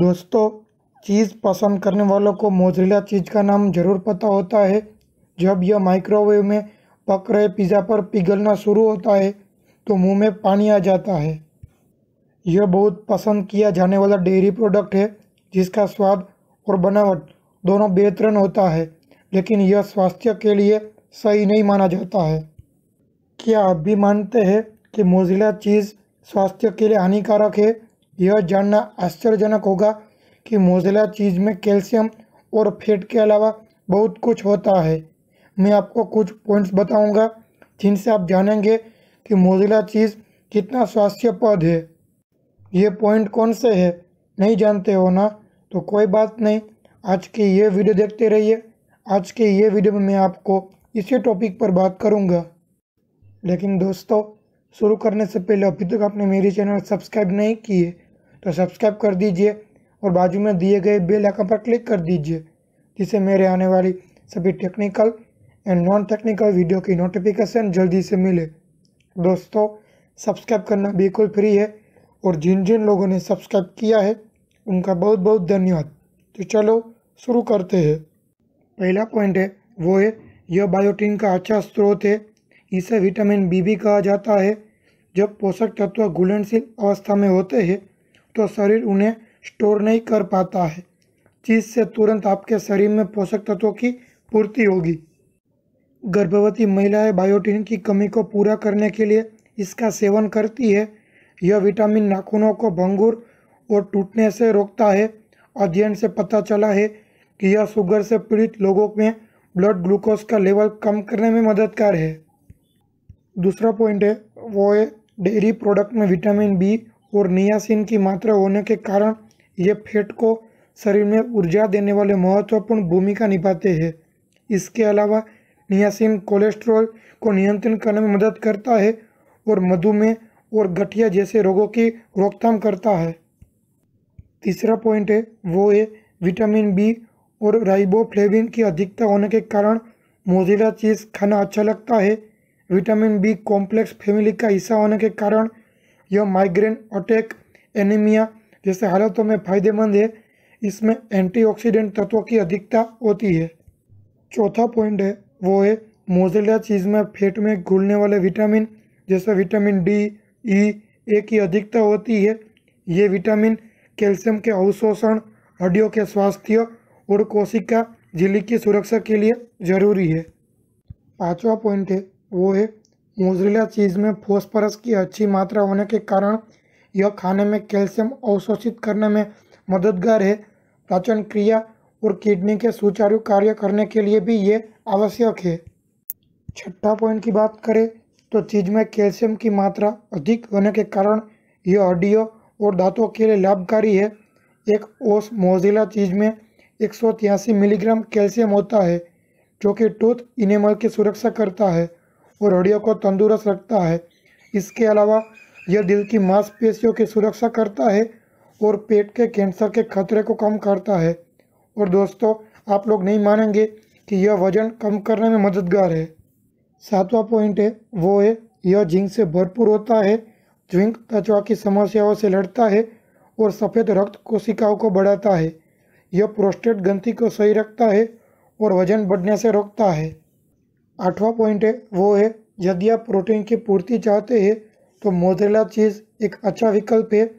दोस्तों चीज़ पसंद करने वालों को मोजरीला चीज़ का नाम ज़रूर पता होता है जब यह माइक्रोवेव में पक रहे पिज़्ज़ा पर पिघलना शुरू होता है तो मुंह में पानी आ जाता है यह बहुत पसंद किया जाने वाला डेयरी प्रोडक्ट है जिसका स्वाद और बनावट दोनों बेहतरीन होता है लेकिन यह स्वास्थ्य के लिए सही नहीं माना जाता है क्या आप भी मानते हैं कि मोजिला चीज़ स्वास्थ्य के लिए हानिकारक है यह जानना आश्चर्यजनक होगा कि मोजिला चीज़ में कैल्शियम और फैट के अलावा बहुत कुछ होता है मैं आपको कुछ पॉइंट्स बताऊंगा जिनसे आप जानेंगे कि मोजिला चीज़ कितना स्वास्थ्यपद है ये पॉइंट कौन से है नहीं जानते हो ना तो कोई बात नहीं आज की ये वीडियो देखते रहिए आज के ये वीडियो में मैं आपको इसी टॉपिक पर बात करूंगा लेकिन दोस्तों शुरू करने से पहले अभी तक आपने मेरे चैनल सब्सक्राइब नहीं किए तो सब्सक्राइब कर दीजिए और बाजू में दिए गए बेल आइकन पर क्लिक कर दीजिए जिससे मेरे आने वाली सभी technical and non technical video की नोटिफिकेशन जल्दी से मिले दोस्तों सब्सक्राइब करना बिल्कुल फ्री है और जिन जिन लोगों ने सब्सक्राइब किया है उनका बहुत बहुत धन्यवाद तो चलो शुरू करते हैं पहला पॉइंट है वो है यह बायोटिन का अच्छा स्रोत है इसे विटामिन बी भी कहा जाता है जब पोषक तत्व घुलनशील अवस्था में होते हैं तो शरीर उन्हें स्टोर नहीं कर पाता है चीज़ से तुरंत आपके शरीर में पोषक तत्वों की पूर्ति होगी गर्भवती महिलाएं बायोटिन की कमी को पूरा करने के लिए इसका सेवन करती है यह विटामिन नाखूनों को भंगुर और टूटने से रोकता है अध्ययन से पता चला है कि यह शुगर से पीड़ित लोगों में ब्लड ग्लूकोज का लेवल कम करने में मददगार है दूसरा पॉइंट है वो है डेयरी प्रोडक्ट में विटामिन बी और नियासिन की मात्रा होने के कारण ये फेट को शरीर में ऊर्जा देने वाले महत्वपूर्ण भूमिका निभाते हैं इसके अलावा नियासिन कोलेस्ट्रॉल को नियंत्रित करने में मदद करता है और मधुमेह और गठिया जैसे रोगों की रोकथाम करता है तीसरा पॉइंट है वो है विटामिन बी और राइबोफ्लेविन की अधिकता होने के कारण मोजिला चीज़ खाना अच्छा लगता है विटामिन बी कॉम्प्लेक्स फैमिली का हिस्सा होने के कारण यह माइग्रेन अटैक एनीमिया जैसे हालतों में फायदेमंद है इसमें एंटीऑक्सीडेंट तत्वों की अधिकता होती है चौथा पॉइंट है वो है मोजेला चीज़ में फेट में घुलने वाले विटामिन जैसे विटामिन डी ई ए की अधिकता होती है ये विटामिन कैल्शियम के अवशोषण हड्डियों के स्वास्थ्य और कोशिका झिल्ली की सुरक्षा के लिए ज़रूरी है पांचवा पॉइंट है वो है मुजरीला चीज़ में फॉस्फोरस की अच्छी मात्रा होने के कारण यह खाने में कैल्शियम अवशोषित करने में मददगार है पाचन क्रिया और किडनी के सुचारू कार्य करने के लिए भी ये आवश्यक है छठा पॉइंट की बात करें तो चीज़ में कैल्शियम की मात्रा अधिक होने के कारण यह हड्डियों और दांतों के लिए लाभकारी है एक ओस मोजिला चीज़ में एक मिलीग्राम कैल्शियम होता है जो कि टूथ इनेमल की सुरक्षा करता है और हड्डियों को तंदुरुस्त रखता है इसके अलावा यह दिल की मांसपेशियों की सुरक्षा करता है और पेट के कैंसर के खतरे को कम करता है और दोस्तों आप लोग नहीं मानेंगे कि यह वजन कम करने में मददगार है सातवां पॉइंट है वो है यह जिंक से भरपूर होता है जिंक त्वचा की समस्याओं से लड़ता है और सफ़ेद रक्त कोशिकाओं को बढ़ाता है यह प्रोस्टेट ग्रंथि को सही रखता है और वजन बढ़ने से रोकता है आठवां पॉइंट है वो है यदि आप प्रोटीन की पूर्ति चाहते हैं तो मोजरेला चीज़ एक अच्छा विकल्प है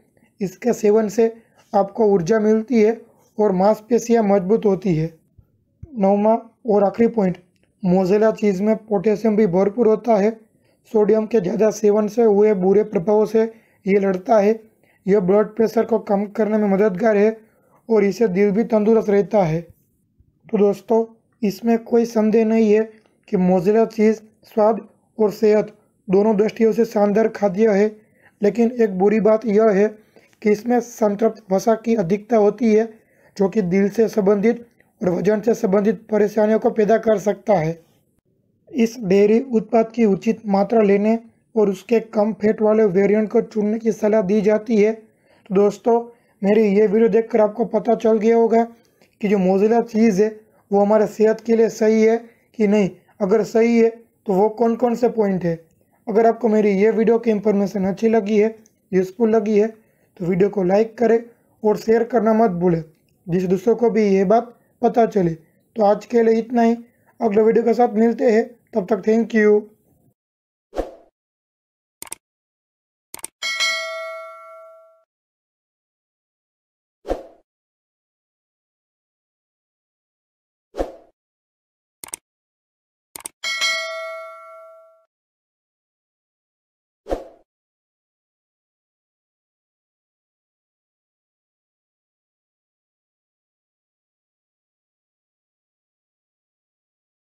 इसके सेवन से आपको ऊर्जा मिलती है और मांसपेशियां मजबूत होती है नौवा और आखिरी पॉइंट मोजेला चीज़ में पोटेशियम भी भरपूर होता है सोडियम के ज़्यादा सेवन से हुए बुरे प्रभावों से ये लड़ता है यह ब्लड प्रेशर को कम करने में मददगार है और इसे दिल भी तंदुरुस्त रहता है तो दोस्तों इसमें कोई संदेह नहीं है कि मोजरा चीज़ स्वाद और सेहत दोनों दृष्टियों से शानदार खाद्य है लेकिन एक बुरी बात यह है कि इसमें संतृप्त वसा की अधिकता होती है जो कि दिल से संबंधित और वजन से संबंधित परेशानियों को पैदा कर सकता है इस डेयरी उत्पाद की उचित मात्रा लेने और उसके कम फेट वाले वेरिएंट को चुनने की सलाह दी जाती है तो दोस्तों मेरी ये वीडियो देखकर आपको पता चल गया होगा कि जो मोजिला चीज़ है वो हमारे सेहत के लिए सही है कि नहीं अगर सही है तो वो कौन कौन से पॉइंट है अगर आपको मेरी ये वीडियो की इंफॉर्मेशन अच्छी लगी है यूज़फुल लगी है तो वीडियो को लाइक करें और शेयर करना मत भूलें जिस दूसरों को भी ये बात पता चले तो आज के लिए इतना ही अगले वीडियो के साथ मिलते हैं तब तक थैंक यू